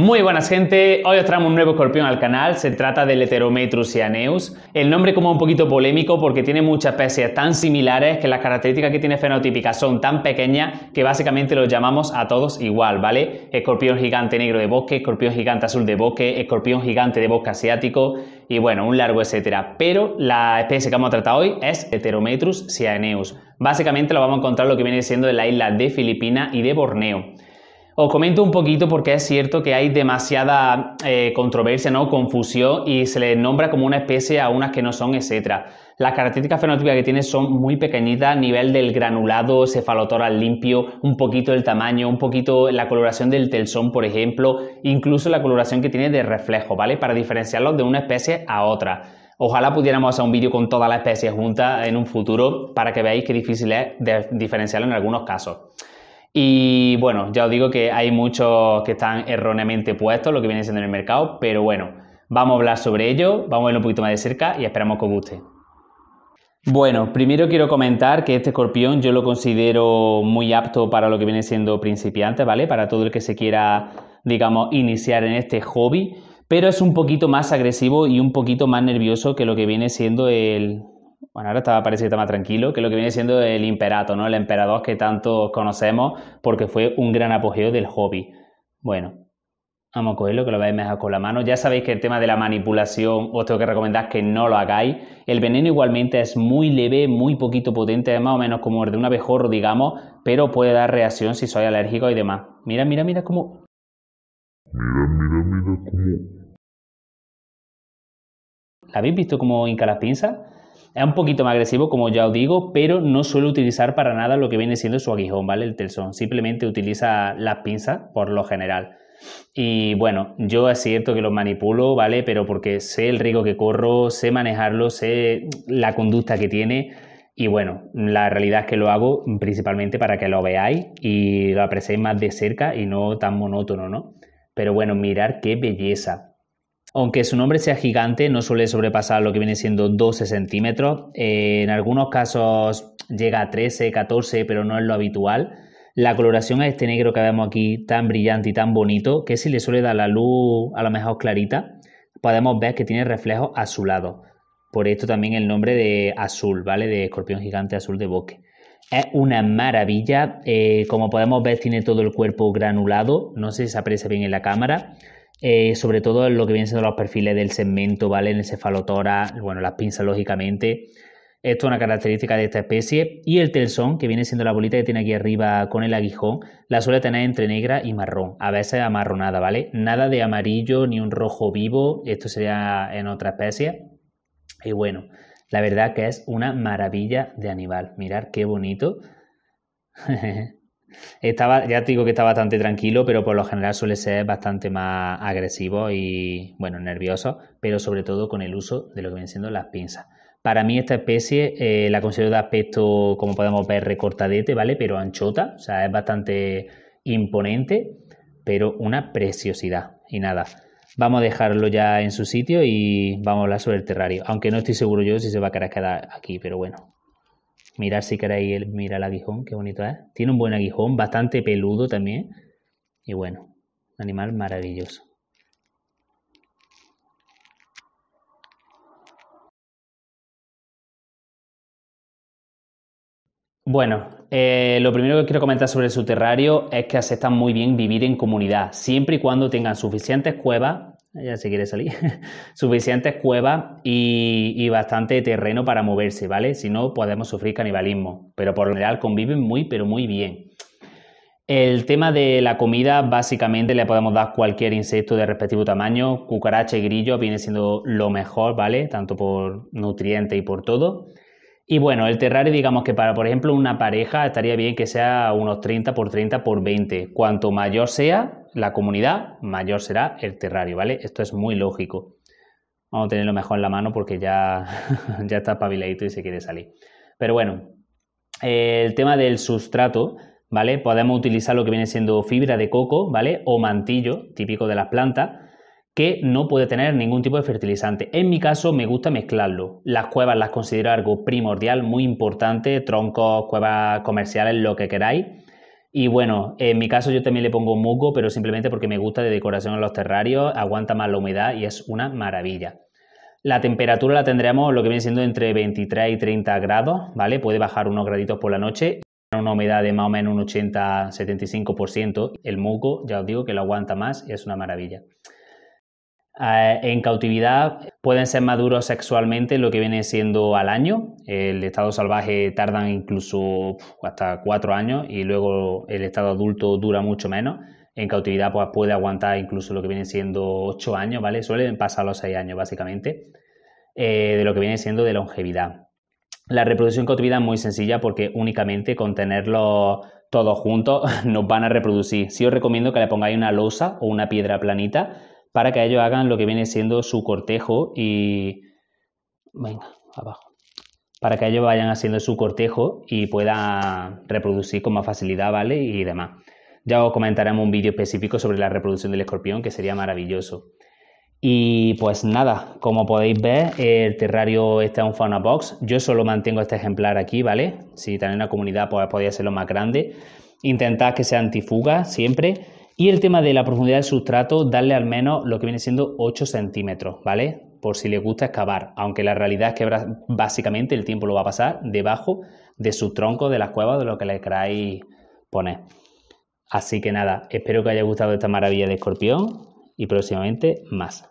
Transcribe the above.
Muy buenas gente, hoy os traemos un nuevo escorpión al canal, se trata del Heterometrus cyaneus. El nombre como un poquito polémico porque tiene muchas especies tan similares que las características que tiene fenotípicas son tan pequeñas que básicamente los llamamos a todos igual, ¿vale? Escorpión gigante negro de bosque, escorpión gigante azul de bosque, escorpión gigante de bosque asiático y bueno, un largo etcétera. Pero la especie que vamos a tratar hoy es Heterometrus cyaneus. Básicamente lo vamos a encontrar lo que viene siendo de la isla de Filipinas y de Borneo. Os comento un poquito porque es cierto que hay demasiada eh, controversia, ¿no? confusión y se les nombra como una especie a unas que no son, etc. Las características fenotípicas que tiene son muy pequeñitas, nivel del granulado, cefalotoral limpio, un poquito el tamaño, un poquito la coloración del telzón, por ejemplo, incluso la coloración que tiene de reflejo, ¿vale? Para diferenciarlos de una especie a otra. Ojalá pudiéramos hacer un vídeo con todas las especies juntas en un futuro para que veáis qué difícil es diferenciarlo en algunos casos. Y bueno, ya os digo que hay muchos que están erróneamente puestos, lo que viene siendo en el mercado, pero bueno, vamos a hablar sobre ello, vamos a verlo un poquito más de cerca y esperamos que os guste. Bueno, primero quiero comentar que este escorpión yo lo considero muy apto para lo que viene siendo principiante, ¿vale? Para todo el que se quiera, digamos, iniciar en este hobby, pero es un poquito más agresivo y un poquito más nervioso que lo que viene siendo el, bueno, ahora está, parece que está más tranquilo, que lo que viene siendo el imperato, ¿no? El emperador que tanto conocemos porque fue un gran apogeo del hobby. Bueno, vamos a cogerlo, que lo veáis mejor con la mano. Ya sabéis que el tema de la manipulación os tengo que recomendar que no lo hagáis. El veneno igualmente es muy leve, muy poquito potente, es más o menos como el de un abejorro, digamos, pero puede dar reacción si soy alérgico y demás. Mira, mira, mira cómo... Mira, mira, mira cómo... ¿La habéis visto como hinca las pinzas? Es un poquito más agresivo, como ya os digo, pero no suele utilizar para nada lo que viene siendo su aguijón, ¿vale? El telsón. Simplemente utiliza las pinzas por lo general. Y bueno, yo es cierto que los manipulo, ¿vale? Pero porque sé el riesgo que corro, sé manejarlo, sé la conducta que tiene. Y bueno, la realidad es que lo hago principalmente para que lo veáis y lo apreciéis más de cerca y no tan monótono, ¿no? Pero bueno, mirar qué belleza. Aunque su nombre sea gigante, no suele sobrepasar lo que viene siendo 12 centímetros. Eh, en algunos casos llega a 13, 14, pero no es lo habitual. La coloración es este negro que vemos aquí, tan brillante y tan bonito, que si le suele dar la luz a lo mejor clarita, podemos ver que tiene reflejos azulados. Por esto también el nombre de azul, ¿vale? De escorpión gigante azul de bosque. Es una maravilla. Eh, como podemos ver, tiene todo el cuerpo granulado. No sé si se aprecia bien en la cámara. Eh, sobre todo en lo que vienen siendo los perfiles del segmento, ¿vale? En el cefalotora, bueno, las pinzas, lógicamente. Esto es una característica de esta especie. Y el telsón, que viene siendo la bolita que tiene aquí arriba con el aguijón, la suele tener entre negra y marrón, a veces amarronada, ¿vale? Nada de amarillo ni un rojo vivo, esto sería en otra especie. Y bueno, la verdad que es una maravilla de animal. Mirar qué bonito. Estaba, ya te digo que está bastante tranquilo, pero por lo general suele ser bastante más agresivo y, bueno, nervioso, pero sobre todo con el uso de lo que vienen siendo las pinzas. Para mí esta especie eh, la considero de aspecto, como podemos ver, recortadete, ¿vale? Pero anchota, o sea, es bastante imponente, pero una preciosidad. Y nada, vamos a dejarlo ya en su sitio y vamos a hablar sobre el terrario. Aunque no estoy seguro yo si se va a quedar aquí, pero bueno mirar si queréis, mira el aguijón, qué bonito es. Tiene un buen aguijón, bastante peludo también. Y bueno, un animal maravilloso. Bueno, eh, lo primero que quiero comentar sobre su terrario es que aceptan muy bien vivir en comunidad, siempre y cuando tengan suficientes cuevas ya se quiere salir, suficientes cuevas y, bastante terreno para moverse, ¿vale? Si no, podemos sufrir canibalismo, pero por lo general conviven muy, pero muy bien. El tema de la comida, básicamente le podemos dar cualquier insecto de respectivo tamaño, cucaracha y grillo viene siendo lo mejor, ¿vale? Tanto por nutrientes y por todo. Y bueno, el terrario, digamos que para, por ejemplo, una pareja estaría bien que sea unos 30 por 30 por 20. Cuanto mayor sea, la comunidad, mayor será el terrario, ¿vale? Esto es muy lógico. Vamos a tenerlo mejor en la mano porque ya, ya está espabiladito y se quiere salir. Pero bueno, eh, el tema del sustrato, ¿vale? Podemos utilizar lo que viene siendo fibra de coco, ¿vale? O mantillo, típico de las plantas, que no puede tener ningún tipo de fertilizante. En mi caso me gusta mezclarlo. Las cuevas las considero algo primordial, muy importante, troncos, cuevas comerciales, lo que queráis y bueno, en mi caso yo también le pongo musgo, pero simplemente porque me gusta de decoración en los terrarios, aguanta más la humedad y es una maravilla. La temperatura la tendremos lo que viene siendo entre 23 y 30 grados, ¿vale? Puede bajar unos graditos por la noche. Una humedad de más o menos un 80-75%. El musgo, ya os digo que lo aguanta más y es una maravilla. Eh, en cautividad pueden ser maduros sexualmente lo que viene siendo al año. El estado salvaje tardan incluso hasta cuatro años y luego el estado adulto dura mucho menos. En cautividad pues, puede aguantar incluso lo que viene siendo ocho años, ¿vale? Suelen pasar los seis años básicamente eh, de lo que viene siendo de longevidad. La reproducción en cautividad es muy sencilla porque únicamente con tenerlos todos juntos nos van a reproducir. Si os recomiendo que le pongáis una losa o una piedra planita para que ellos hagan lo que viene siendo su cortejo y... Venga, abajo para que ellos vayan haciendo su cortejo y pueda reproducir con más facilidad, ¿vale? Y demás. Ya os comentaremos un vídeo específico sobre la reproducción del escorpión, que sería maravilloso. Y pues nada, como podéis ver, el terrario está en un fauna box. Yo solo mantengo este ejemplar aquí, ¿vale? Si tenéis una comunidad, pues podéis hacerlo más grande. Intentad que sea antifuga siempre. Y el tema de la profundidad del sustrato, darle al menos lo que viene siendo 8 centímetros, ¿vale? Por si le gusta excavar, aunque la realidad es que básicamente el tiempo lo va a pasar debajo de su tronco, de las cuevas, de lo que le queráis poner. Así que nada, espero que haya gustado esta maravilla de escorpión y próximamente más.